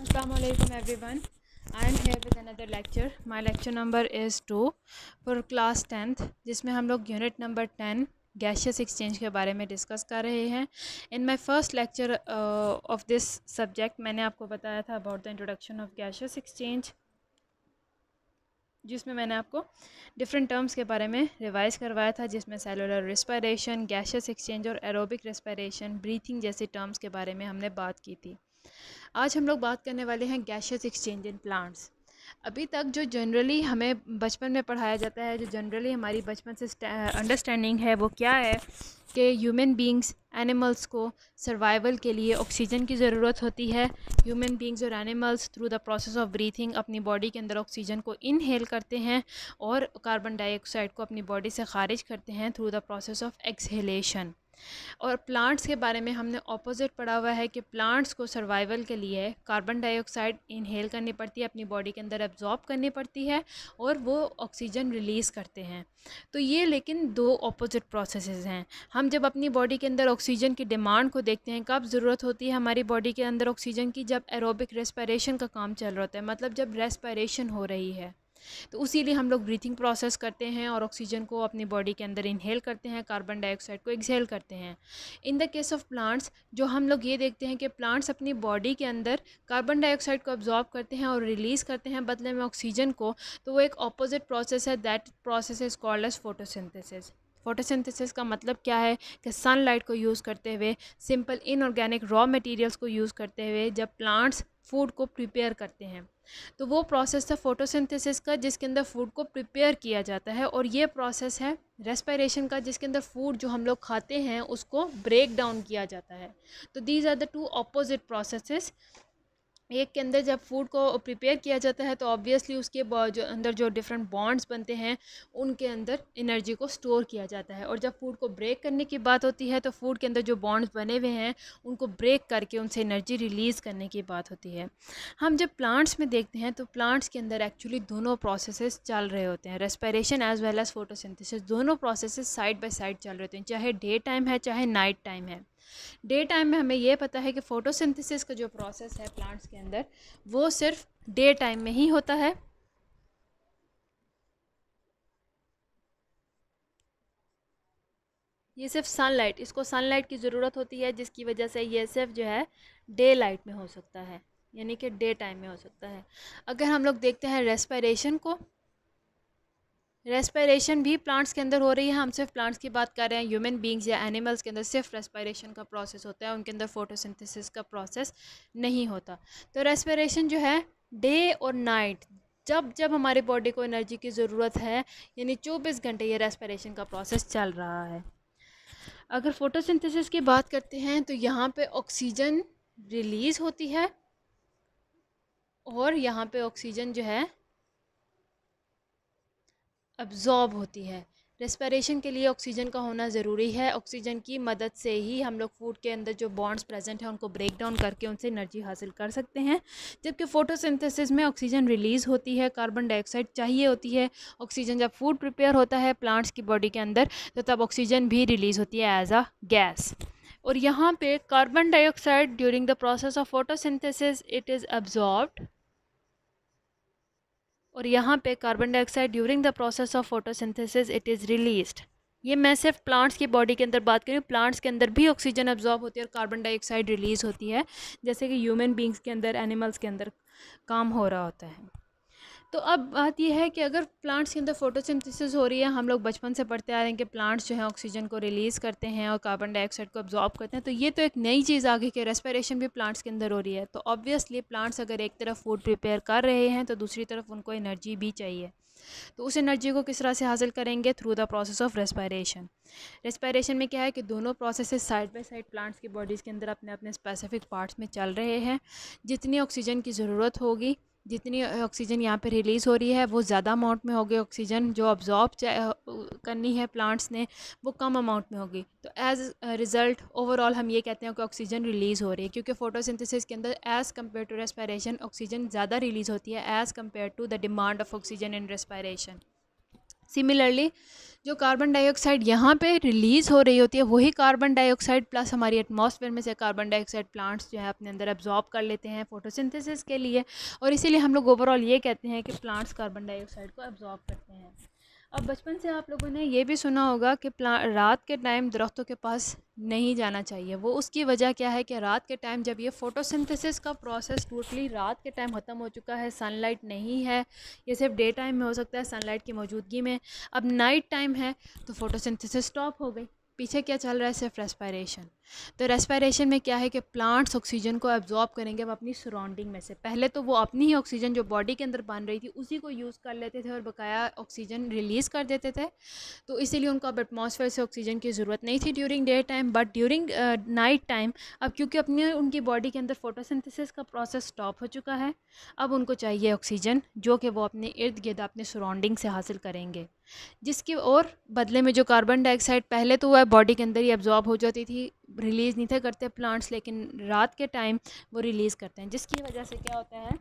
Assalamualaikum everyone. I am here with another lecture. My lecture number is 2 for class 10th जिसमें हम लोग unit number ten gaseous exchange के बारे में discuss कर रहे हैं in my first lecture of this subject मैंने आपको बताया था about the introduction of gaseous exchange जिसमें मैंने आपको डिफरेंट टर्म्स के बारे में रिवाइज करवाया था जिसमें सेलुलर रिस्पायरेशन गैशियस एक्सचेंज और एरोबिक रिस्पायरेशन ब्रीथिंग जैसे टर्म्स के बारे में हमने बात की थी आज हम लोग बात करने वाले हैं गैशियस एक्सचेंज इन प्लांट्स अभी तक जो जनरली हमें बचपन में पढ़ाया जाता है जो जनरली हमारी बचपन से अंडरस्टैंडिंग है वो क्या है कि ह्यूमन बींग्स एनिमल्स को सर्वाइवल के लिए ऑक्सीजन की ज़रूरत होती है ह्यूमन बींग्स और animals through the process of breathing अपनी बॉडी के अंदर ऑक्सीजन को इनहेल करते हैं और कार्बन डाइऑक्साइड को अपनी बॉडी से खारिज करते हैं through the process of exhalation और प्लांट्स के बारे में हमने ऑपोजिट पढ़ा हुआ है कि प्लांट्स को सर्वाइवल के लिए कार्बन डाइऑक्साइड इनहेल करनी पड़ती है अपनी बॉडी के अंदर एब्जॉर्ब करनी पड़ती है और वो ऑक्सीजन रिलीज़ करते हैं तो ये लेकिन दो ऑपोजिट प्रोसेस हैं हम जब अपनी बॉडी के अंदर ऑक्सीजन की डिमांड को देखते हैं कब ज़रूरत होती है हमारी बॉडी के अंदर ऑक्सीजन की जब एरोबिक रेस्पायरेशन का काम चल रहा होता है मतलब जब रेस्पायरेशन हो रही है तो उसी लिए हम लोग ब्रीथिंग प्रोसेस करते हैं और ऑक्सीजन को अपनी बॉडी के अंदर इनहेल करते हैं कार्बन डाइऑक्साइड को एक्सहेल करते हैं in the case of plants जो हम लोग ये देखते हैं कि प्लांट्स अपनी बॉडी के अंदर कार्बन डाइऑक्साइड को ऑब्जॉर्व करते हैं और रिलीज़ करते हैं बदले में ऑक्सीजन को तो वो एक अपोजिट प्रोसेस है that process is called as photosynthesis photosynthesis का मतलब क्या है कि सनलाइट को यूज़ करते हुए सिंपल इनऑर्गेनिक रॉ मटेरियल्स को यूज़ करते हुए जब प्लांट्स फूड को प्रिपेयर करते हैं तो वो प्रोसेस था फोटोसिंथेसिस का जिसके अंदर फूड को प्रिपेयर किया जाता है और ये प्रोसेस है रेस्पिरेशन का जिसके अंदर फूड जो हम लोग खाते हैं उसको ब्रेक डाउन किया जाता है तो these are the two opposite processes एक के अंदर जब फूड को प्रिपेयर किया जाता है तो ऑब्वियसली उसके जो अंदर जो डिफरेंट बॉन्ड्स बनते हैं उनके अंदर एनर्जी को स्टोर किया जाता है और जब फूड को ब्रेक करने की बात होती है तो फूड के अंदर जो बॉन्ड्स बने हुए हैं उनको ब्रेक करके उनसे एनर्जी रिलीज़ करने की बात होती है हम जब प्लांट्स में देखते हैं तो प्लांट्स के अंदर एक्चुअली दोनों प्रोसेसेस चल रहे होते हैं respiration as well as photosynthesis दोनों प्रोसेस साइड बाई साइड चल रहे होते हैं चाहे डे टाइम है चाहे नाइट टाइम है डे टाइम में हमें यह पता है कि फ़ोटोसिंथेसिस का जो प्रोसेस है प्लांट्स के अंदर वो सिर्फ डे टाइम में ही होता है ये सिर्फ सनलाइट इसको सनलाइट की ज़रूरत होती है जिसकी वजह से ये सिर्फ जो है डे लाइट में हो सकता है यानी कि डे टाइम में हो सकता है अगर हम लोग देखते हैं रेस्पिरेशन को रेस्पायरेशन भी प्लांट्स के अंदर हो रही है हम सिर्फ प्लांट्स की बात कर रहे हैं ह्यूमन बींग्स या एनिमल्स के अंदर सिर्फ रेस्पायरेशन का प्रोसेस होता है उनके अंदर फोटोसिंथेसिस का प्रोसेस नहीं होता तो रेस्पायरेशन जो है डे और नाइट जब जब हमारे बॉडी को एनर्जी की ज़रूरत है यानी चौबीस घंटे ये रेस्पायरेशन का प्रोसेस चल रहा है अगर फोटोसिंथेसिस की बात करते हैं तो यहाँ पे ऑक्सीजन रिलीज़ होती है और यहाँ पे ऑक्सीजन जो है अब्ज़ॉर्ब होती है रेस्पिरेशन के लिए ऑक्सीजन का होना ज़रूरी है ऑक्सीजन की मदद से ही हम लोग फूड के अंदर जो बॉन्ड्स प्रेजेंट हैं उनको ब्रेक डाउन करके उनसे एनर्जी हासिल कर सकते हैं जबकि फोटोसिंथेसिस में ऑक्सीजन रिलीज़ होती है कार्बन डाइऑक्साइड चाहिए होती है ऑक्सीजन जब फूड प्रिपेयर होता है प्लांट्स की बॉडी के अंदर तो तब ऑक्सीजन भी रिलीज़ होती है एज अ गैस और यहाँ पर carbon dioxide during the process of photosynthesis it is absorbed और यहाँ पे carbon dioxide during the process of photosynthesis it is released ये मैं सिर्फ प्लांट्स की बॉडी के अंदर बात करूँ प्लांट्स के अंदर भी ऑक्सीजन अब्जॉर्ब होती है और कार्बन डाइऑक्साइड रिलीज़ होती है जैसे कि ह्यूमन बींग्स के अंदर एनिमल्स के अंदर काम हो रहा होता है तो अब बात यह है कि अगर प्लांट्स के अंदर फोटोसिंथेसिस हो रही है हम लोग बचपन से पढ़ते आ रहे हैं कि प्लांट्स जो हैं ऑक्सीजन को रिलीज़ करते हैं और कार्बन डाइऑक्साइड को अब्जॉर्ब करते हैं तो ये तो एक नई चीज़ आ गई कि रेस्पिरेशन भी प्लांट्स के अंदर हो रही है तो ऑब्वियसली प्लांट्स अगर एक तरफ फूड प्रिपेयर कर रहे हैं तो दूसरी तरफ उनको एनर्जी भी चाहिए तो उस एनर्जी को किस तरह से हासिल करेंगे through the process of respiration respiration में क्या है कि दोनों process side by side plants की बॉडीज़ के अंदर अपने अपने स्पेसिफिक पार्ट्स में चल रहे हैं जितनी ऑक्सीजन की ज़रूरत होगी जितनी ऑक्सीजन यहाँ पे रिलीज़ हो रही है वो ज़्यादा अमाउंट में होगी ऑक्सीजन जो ऑब्जॉर्ब करनी है प्लांट्स ने वो कम अमाउंट में होगी तो एज़ रिज़ल्ट ओवरऑल हम ये कहते हैं कि ऑक्सीजन रिलीज़ हो रही है क्योंकि फोटोसिंथेसिस के अंदर as compare to respiration oxygen ज़्यादा रिलीज़ होती है as compare to the demand of oxygen in respiration similarly जो कार्बन डाइऑक्साइड यहाँ पे रिलीज़ हो रही होती है वही कार्बन डाइऑक्साइड प्लस हमारी एटमॉस्फेयर में से कार्बन डाइऑक्साइड प्लांट्स जो है अपने अंदर एब्जॉर्ब कर लेते हैं फोटोसिंथेसिस के लिए और इसीलिए हम लोग ओवरऑल ये कहते हैं कि प्लांट्स कार्बन डाइऑक्साइड को एब्जॉर्ब करते हैं अब बचपन से आप लोगों ने यह भी सुना होगा कि प्ला रात के टाइम दरख्तों के पास नहीं जाना चाहिए वो उसकी वजह क्या है कि रात के टाइम जब ये फोटोसिंथेसिस का प्रोसेस टोटली रात के टाइम ख़त्म हो चुका है सनलाइट नहीं है ये सिर्फ डे टाइम में हो सकता है सनलाइट की मौजूदगी में अब नाइट टाइम है तो फोटोसिंथेसिस स्टॉप हो गई पीछे क्या चल रहा है सिर्फ रेस्पायरेशन तो रेस्पायरेशन में क्या है कि प्लांट्स ऑक्सीजन को एब्जॉर्ब करेंगे अब अपनी सराउंडिंग में से पहले तो वो अपनी ही ऑक्सीजन जो बॉडी के अंदर बन रही थी उसी को यूज़ कर लेते थे और बकाया ऑक्सीजन रिलीज़ कर देते थे तो इसीलिए उनको अब एटमोसफेयर से ऑक्सीजन की ज़रूरत नहीं थी during day time but during night time अब क्योंकि अपनी उनकी बॉडी के अंदर फोटोसिंथेसिस का प्रोसेस स्टॉप हो चुका है अब उनको चाहिए ऑक्सीजन जो कि वो अपने इर्द गिर्द अपने सराउंडिंग से हासिल करेंगे जिसकी और बदले में जो कार्बन डाइऑक्साइड पहले तो वह बॉडी के अंदर ही एब्जॉर्ब हो जाती थी रिलीज़ नहीं था करते प्लांट्स लेकिन रात के टाइम वो रिलीज़ करते हैं जिसकी वजह से क्या होता है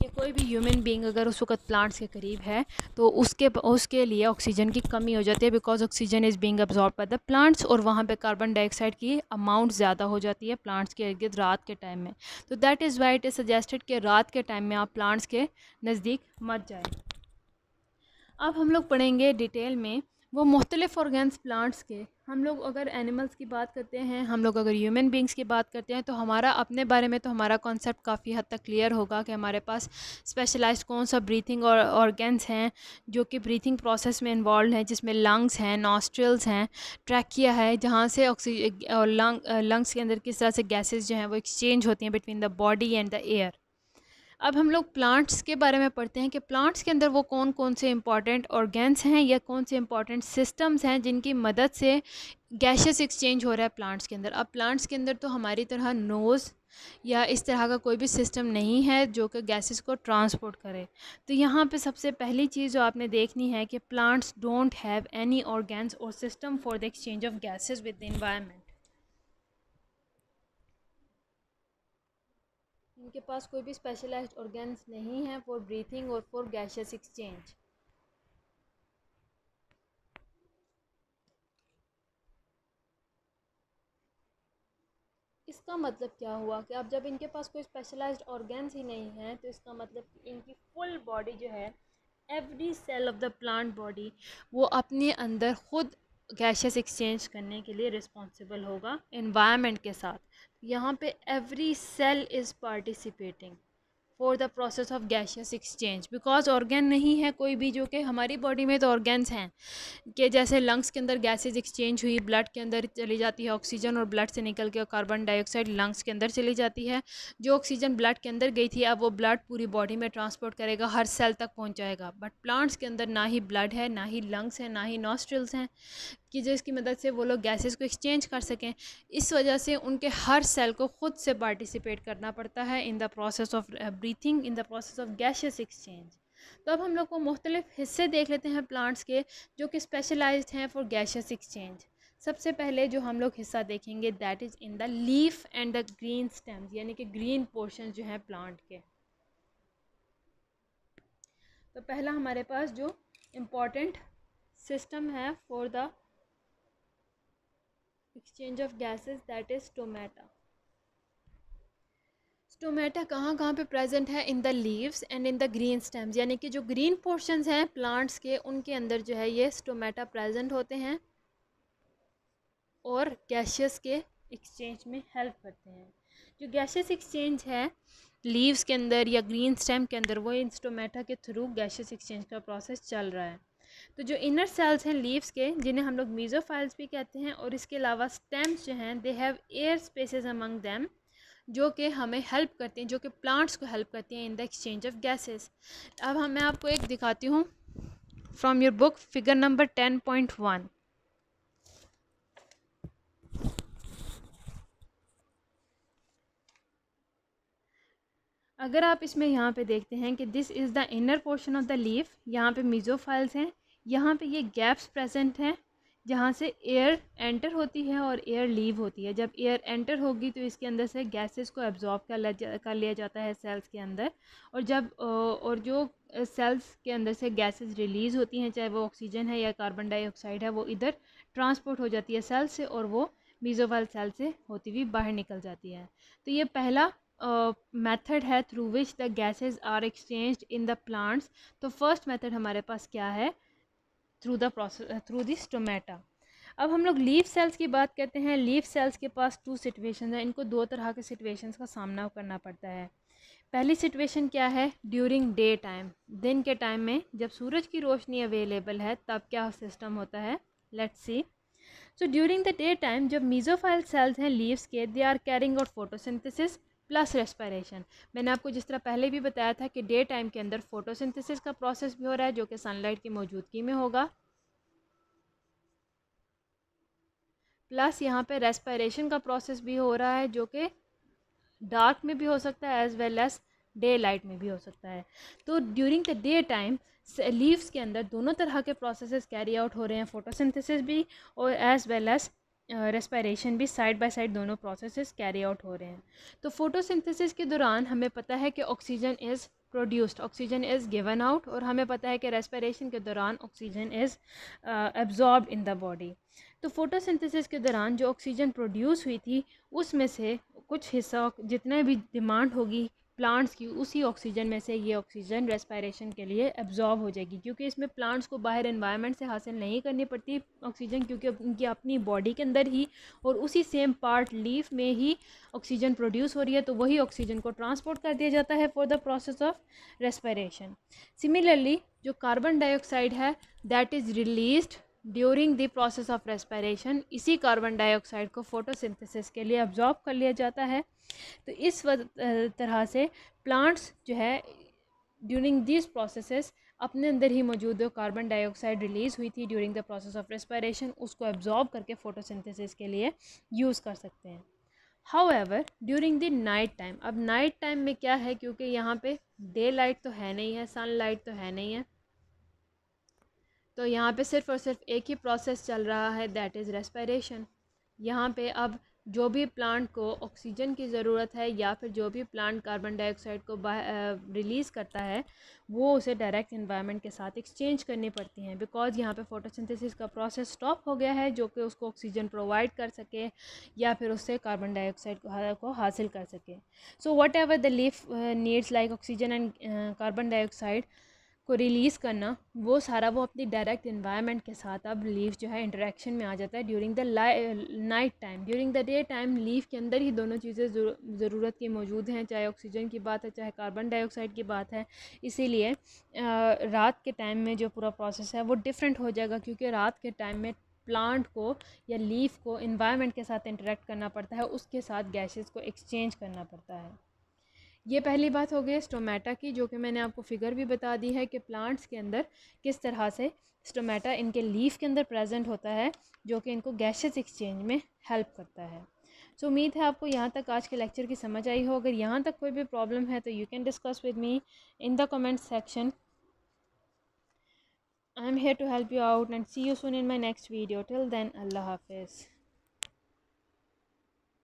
कि कोई भी ह्यूमन बीइंग अगर उस वक्त प्लांट्स के करीब है तो उसके उसके लिए ऑक्सीजन की कमी हो जाती है because oxygen is being absorb by the plants और वहाँ पे कार्बन डाइऑक्साइड की अमाउंट ज़्यादा हो जाती है प्लांट्स के इर्द रात के टाइम में तो that is why it is suggested कि रात के टाइम में आप प्लांट्स के नज़दीक मत जाएँ अब हम लोग पढ़ेंगे डिटेल में वो मुख्तलिफ़ ऑर्गेन्स प्लांट्स के हम लोग अगर एनिमल्स की बात करते हैं हम लोग अगर ह्यूमन बींग्स की बात करते हैं तो हमारा अपने बारे में तो हमारा कॉन्सेप्ट काफ़ी हद तक क्लियर होगा कि हमारे पास स्पेशलाइज कौन सा ब्रीथिंग और ऑर्गेन्स हैं जो कि ब्रीथिंग प्रोसेस में इन्वॉल्व हैं जिसमें लंग्स हैं नॉस्ट्रल्स हैं ट्रैकिया है जहाँ से ऑक्सीजन लंग लंग्स के अंदर किस तरह से गैसेज जो हैं वो एक्सचेंज होती हैं between the body and the air अब हम लोग प्लांट्स के बारे में पढ़ते हैं कि प्लांट्स के अंदर वो कौन कौन से इम्पॉर्टेंट ऑर्गेन्स हैं या कौन से इम्पॉर्टेंट सिस्टम्स हैं जिनकी मदद से गैसेस एक्सचेंज हो रहा है प्लांट्स के अंदर अब प्लांट्स के अंदर तो हमारी तरह नोज़ या इस तरह का कोई भी सिस्टम नहीं है जो कि गैसेस को ट्रांसपोर्ट करे तो यहाँ पे सबसे पहली चीज़ जो आपने देखनी है कि plants don't have any organs और system for the exchange of gases with the environment इनके पास कोई भी स्पेशलाइज्ड ऑर्गेन्स नहीं है फॉर ब्रीथिंग और फॉर गैशियस एक्सचेंज इसका मतलब क्या हुआ कि अब जब इनके पास कोई स्पेशलाइज्ड ऑर्गेन्स ही नहीं है तो इसका मतलब इनकी फुल बॉडी जो है every cell of the plant body वो अपने अंदर खुद गैसेस एक्सचेंज करने के लिए रिस्पॉन्सिबल होगा इन्वायरमेंट के साथ यहाँ पे every cell is participating for the process of gaseous exchange because organ नहीं है कोई भी जो कि हमारी बॉडी में तो ऑर्गेन्स हैं कि जैसे लंग्स के अंदर गैसेज एक्सचेंज हुई ब्लड के अंदर चली जाती है ऑक्सीजन और ब्लड से निकल के कार्बन डाइऑक्साइड लंग्स के अंदर चली जाती है जो ऑक्सीजन ब्लड के अंदर गई थी अब वो ब्लड पूरी बॉडी में ट्रांसपोर्ट करेगा हर सेल तक पहुँचाएगा बट प्लांट्स के अंदर ना ही ब्लड है ना ही लंग्स हैं ना ही नॉस्ट्रल्स हैं कि जिसकी मदद से वो लोग गैसेस को एक्सचेंज कर सकें इस वजह से उनके हर सेल को ख़ुद से पार्टिसिपेट करना पड़ता है in the process of breathing in the process of gases exchange तो अब हम लोग को मुख्तलिफ़ हिस्से देख लेते हैं प्लांट्स के जो कि स्पेशलाइज हैं फॉर गैसेस एक्सचेंज सबसे पहले जो हम लोग हिस्सा देखेंगे that is in the leaf and the green stems यानी कि ग्रीन पोर्शन जो हैं प्लांट के तो पहला हमारे पास जो इम्पोर्टेंट सिस्टम है for the exchange of gases that is stomata stomata कहाँ कहाँ पे प्रेजेंट है in the leaves and in the green stems यानी कि जो ग्रीन पोर्शंस हैं प्लांट्स के उनके अंदर जो है ये स्टोमेटा प्रेजेंट होते हैं और गैशियस के एक्सचेंज में हेल्प करते हैं जो गैशियस एक्सचेंज है लीव्स के अंदर या ग्रीन स्टेम के अंदर वो इन स्टोमेटा के थ्रू गैशियस एक्सचेंज का प्रोसेस चल रहा है तो जो इनर सेल्स हैं लीव्स के जिन्हें हम लोग मीज़ोफाइल्स भी कहते हैं और इसके अलावा स्टेम्स जो हैं they have air spaces among them जो कि हमें हेल्प करते हैं जो कि प्लांट्स को हेल्प करते हैं in the exchange of gases अब हम मैं आपको एक दिखाती हूँ from your book figure number ten point one अगर आप इसमें यहाँ पे देखते हैं कि this is the inner portion of the leaf यहाँ पे मीज़ोफाइल्स हैं यहाँ पे ये गैप्स प्रेजेंट हैं जहाँ से एयर एंटर होती है और एयर लीव होती है जब एयर एंटर होगी तो इसके अंदर से गैसेस को एब्जॉर्ब कर लिया कर लिया जाता है सेल्स के अंदर और जब और जो सेल्स के अंदर से गैसेस रिलीज़ होती हैं चाहे वो ऑक्सीजन है या कार्बन डाइऑक्साइड है वो इधर ट्रांसपोर्ट हो जाती है सेल से और वो मीजोवाल सेल से होती हुई बाहर निकल जाती है तो ये पहला मेथड है through which the gases are exchange in the plants तो फर्स्ट मेथड हमारे पास क्या है through the process through this stomata अब हम लोग लीफ सेल्स की बात करते हैं लीफ सेल्स के पास टू सिचुएशन है इनको दो तरह के सिचुएशंस का सामना करना पड़ता है पहली सिचुएशन क्या है ड्यूरिंग डे टाइम दिन के टाइम में जब सूरज की रोशनी अवेलेबल है तब क्या सिस्टम होता है let's see so during the day time जब मीजोफाइल सेल्स हैं लीव्स के they are carrying out photosynthesis plus respiration मैंने आपको जिस तरह पहले भी बताया था कि डे टाइम के अंदर फोटोसिंथेसिस का प्रोसेस भी हो रहा है जो कि सनलाइट की मौजूदगी में होगा प्लस यहाँ पे रेस्पायरेशन का प्रोसेस भी हो रहा है जो कि डार्क में भी हो सकता है as well as day light में भी हो सकता है तो during the day time leaves के अंदर दोनों तरह के प्रोसेसेस कैरी आउट हो रहे हैं फोटोसिंथेसिस भी और एज़ वेल एज़ रेस्पायरेशन भी साइड बाय साइड दोनों प्रोसेसेस कैरी आउट हो रहे हैं तो फोटोसिंथेसिस के दौरान हमें पता है कि oxygen is produced oxygen is given out और हमें पता है कि रेस्पायरेशन के दौरान oxygen is absorb in the body तो फोटोसिंथेसिस के दौरान जो ऑक्सीजन प्रोड्यूस हुई थी उसमें से कुछ हिस्सा जितने भी डिमांड होगी प्लांट्स की उसी ऑक्सीजन में से ये ऑक्सीजन रेस्पायरेशन के लिए एब्जॉर्व हो जाएगी क्योंकि इसमें प्लांट्स को बाहर एनवायरनमेंट से हासिल नहीं करनी पड़ती ऑक्सीजन क्योंकि उनकी अपनी बॉडी के अंदर ही और उसी सेम पार्ट लीफ में ही ऑक्सीजन प्रोड्यूस हो रही है तो वही ऑक्सीजन को ट्रांसपोर्ट कर दिया जाता है for the process of respiration similarly जो कार्बन डाइऑक्साइड है that is released during the process of respiration इसी कार्बन डाइऑक्साइड को फोटोसिंथेसिस के लिए अब्जॉर्ब कर लिया जाता है तो इस तरह से प्लांट्स जो है ड्यूरिंग दिस प्रोसेस अपने अंदर ही मौजूद जो कार्बन डाइऑक्साइड रिलीज़ हुई थी during the process of respiration उसको एब्जॉर्ब करके फोटोसिंथेसिस के लिए यूज़ कर सकते हैं however during the night time अब नाइट टाइम में क्या है क्योंकि यहाँ पे डे लाइट तो है नहीं है सन लाइट तो है नहीं है तो यहाँ पे सिर्फ़ और सिर्फ एक ही प्रोसेस चल रहा है दैट इज़ रेस्पिरेशन यहाँ पे अब जो भी प्लांट को ऑक्सीजन की ज़रूरत है या फिर जो भी प्लांट कार्बन डाइऑक्साइड को रिलीज़ करता है वो उसे डायरेक्ट इन्वायरमेंट के साथ एक्सचेंज करनी पड़ती हैं बिकॉज़ यहाँ पे फोटोसिंथेसिस का प्रोसेस स्टॉप हो गया है जो कि उसको ऑक्सीजन प्रोवाइड कर सके या फिर उससे कार्बन डाइऑक्साइड को हासिल कर सके so whatever the leaf needs like oxygen and carbon dioxide को रिलीज़ करना वो सारा वो अपनी डायरेक्ट इन्वायरमेंट के साथ अब लीव जो है इंटरेक्शन में आ जाता है during the night time during the day time leave के अंदर ही दोनों चीज़ें ज़रूरत की मौजूद हैं चाहे ऑक्सीजन की बात है चाहे कार्बन डाइऑक्साइड की बात है इसीलिए रात के टाइम में जो पूरा प्रोसेस है वो डिफरेंट हो जाएगा क्योंकि रात के टाइम में प्लांट को या लीफ को इन्वायरमेंट के साथ इंटरेक्ट करना पड़ता है उसके साथ गैसेस को एक्सचेंज करना पड़ता है ये पहली बात हो गई स्टोमेटा की जो कि मैंने आपको फिगर भी बता दी है कि प्लांट्स के अंदर किस तरह से स्टोमेटा इनके लीफ के अंदर प्रेजेंट होता है जो कि इनको गैसेस एक्सचेंज में हेल्प करता है सो so, उम्मीद है आपको यहाँ तक आज के लेक्चर की समझ आई हो अगर यहाँ तक कोई भी प्रॉब्लम है तो you can discuss with me in the comment section I am here to help you out and see you soon in my next video till then अल्लाह हाफिज़